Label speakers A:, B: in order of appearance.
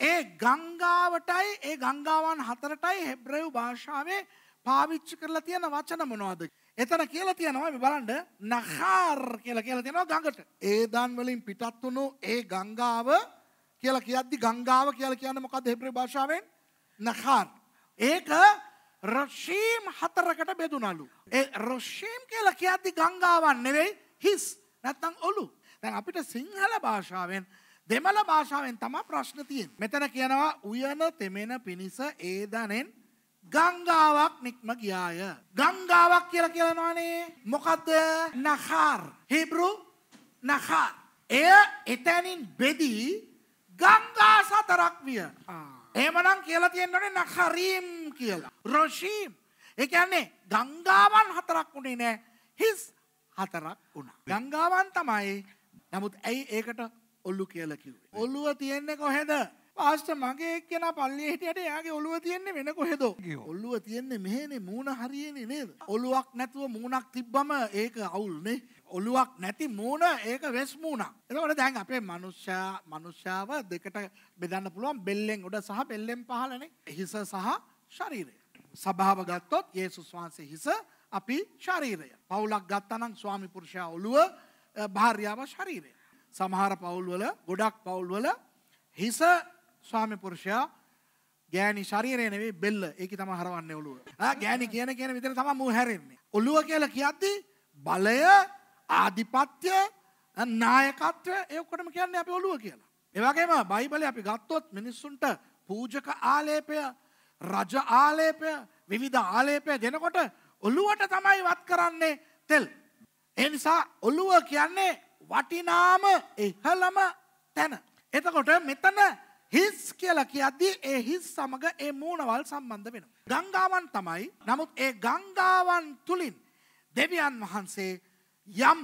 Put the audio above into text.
A: ඒ ගංගාවටයි ඒ ගංගාවන් හතරටයි හෙබ්‍රයව් භාෂාවේ පාවිච්චි කරලා තියෙන වචන මොනවද? එතන කියලා තියෙනවා මේ බලන්න නහාර් කියලා කියලා තියෙනවා ගඟට. ඒදන් වලින් පිටත් වුණු ඒ ගංගාව කියලා කියද්දි ගංගාව කියලා කියන්නේ මොකද්ද හෙබ්‍රේ භාෂාවෙන්? නහාර්. ඒක රෂීම් හතරකට බෙදුනලු. ඒ රෂීම් කියලා කියද්දි ගංගාවක් නෙවෙයි හිස් නැත්නම් ඔලු. දැන් අපිට සිංහල භාෂාවෙන් දෙමළ භාෂාවෙන් තමා ප්‍රශ්න තියෙන්. මෙතන කියනවා උයන තෙමෙන පිණිස ඒ දනෙන් ගංගාවක් නික්ම ගියාය. ගංගාවක් කියලා කියනවානේ මොකක්ද නහාර් හිබරු නහාර්. එය එතැනින් බෙදී ගංගා සතරක් විය. එහෙමනම් කියලා තියෙන්නනේ නහරීම් කියලා. රොෂීම්. ඒ කියන්නේ ගංගාවන් හතරක් උනේ නෑ. හිස් හතරක් වුණා. ගංගාවන් තමයි. නමුත් ඇයි ඒකට ඔල්ලු කියල කිවේ. ඔල්ලුව තියෙන්නේ කොහෙද. පාස්ට මගේ එක්කෙන පල්ලේ හිටියට යාගේ ඔලුව තියෙන්නේ වෙන කොහෙද ඔල්ලුව තියෙන්නේ මෙහෙනේ මූුණ හරියනේ නේද. ඔලුවක් නැතුව මූුණක් තිබ්බම ඒක අවුල්නේ. ඔලුවක් නැති මූුණ ඒක වෙස් මූුණක්. එතකට දැන් අපේ මනුෂ්‍යා මනුෂ්‍යාව දෙකට බෙදන්න පුළුවන් බෙල්ලෙන් උඩ සහ බෙල්ලෙන් පහලනේ හිස සහ ශරීරය. සභාව ගත්තොත් ඒ සුස්වාන්සේ හිස අපි ශරීරය. පවුලක් ගත්තනම් ස්වාමි පුරුෂයා ඔලුව භාර්යාව ශරීරය. සමහර පවුල්වල ගොඩක් පවුල්වල හිස ස්වාමි පුරුෂයා ගෑනි ශරීරය නෙවෙයි බෙල්ල ඒක තමයි හරවන්නේ ඔළුව. ආ ගෑනි කියන කියන විතර තමයි මූ හැරෙන්නේ. ඔළුව කියලා කියද්දි බලය, ආධිපත්‍ය, නායකත්වය ඒ ඔක්කොටම කියන්නේ අපි ඔළුව කියලා. ඒ වගේම බයිබලේ අපි ගත්තොත් මිනිස්සුන්ට පූජක ආලේපය, රජ ආලේපය, විවිධ ආලේපය දෙනකොට ඔළුවට තමයි වත් කරන්නේ තෙල්. ඒ නිසා ඔළුව කියන්නේ වටිනාම එහලම තැන. එතකොට මෙතන හිස් කියල කියද්දී ඒ හිස් සමඟ ඒ මූුණවල් සම්බන්ධ වෙන. ගංගාවන් තමයි නමුත් ඒ ගංගාවන් තුළින් දෙවියන් වහන්සේ යම්